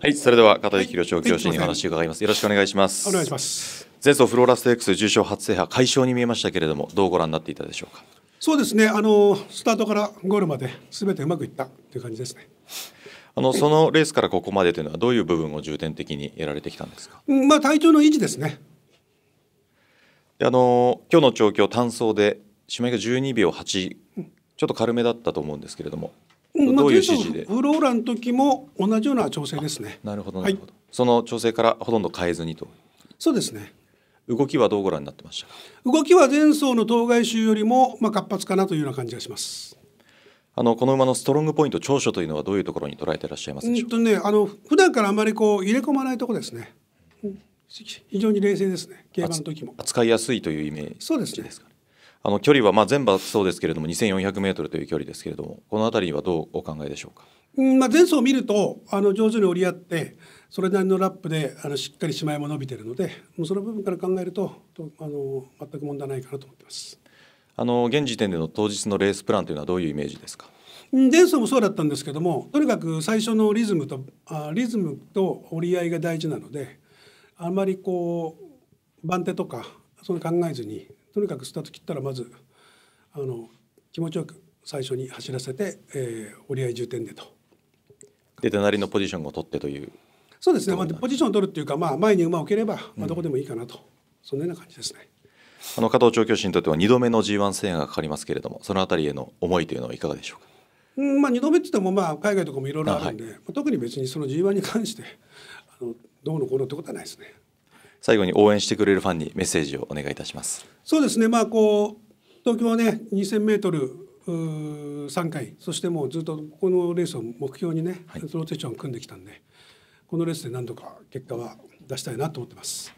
はい、それでは片井宏調教師にお話を伺います。よろしくお願いします。お願いします。前走フローラステークス重賞初制覇快勝に見えましたけれども、どうご覧になっていたでしょうか。そうですね。あのスタートからゴールまで全てうまくいったという感じですね。あのそのレースからここまでというのはどういう部分を重点的にやられてきたんですか。まあ体調の維持ですね。あの今日の調教単走で締めが12秒8、ちょっと軽めだったと思うんですけれども、どういう指示で、まあ、フローラの時も同じような調整ですねなるほどなるほど、はい、その調整からほとんど変えずにとそうですね動きはどうご覧になってました動きは前走の当該週よりもまあ活発かなというような感じがしますあのこの馬のストロングポイント長所というのはどういうところに捉えていらっしゃいますでしょうか、うんとね、あの普段からあまりこう入れ込まないところですね、うん、非常に冷静ですね競馬の時も扱いやすいというイメージですかねあの距離はまあ全場そうですけれども2400メートルという距離ですけれどもこの辺りはどうお考えでしょうか。うんまあ、前走を見るとあの上手に折り合ってそれなりのラップであのしっかりしまいも伸びてるのでもうその部分から考えるとあの全く問題ないかなと思ってます。あの現時点での当日のレースプランというのはどういうイメージですか。前走もそうだったんですけどもとにかく最初のリズムとあリズムと折り合いが大事なのであまりこう番手とかその考えずにとにかくスタート切ったらまずあの気持ちよく最初に走らせて、えー、折り合い重点でと。で隣のポジションを取ってというそうですね、まあ、ポジションを取るっていうか、まあ、前に馬を受ければ、まあ、どこでもいいかなと、うん、そんなような感じですね。あの加藤調教師にとっては2度目の G1 制覇がかかりますけれどもその辺りへの思いというのはいかがでしょうか、うんまあ、2度目って言っても、まあ、海外とかもいろいろあるんで、はい、特に別にその G1 に関してあのどうのこうのってことはないですね。最後に応援してくれるファンにメッセージをお願いいたします。そうですねまあこう東京はね 2000m 3回そしてもうずっとこのレースを目標にね、はい、ローテーション組んできたんでこのレースで何度か結果は出したいなと思ってます。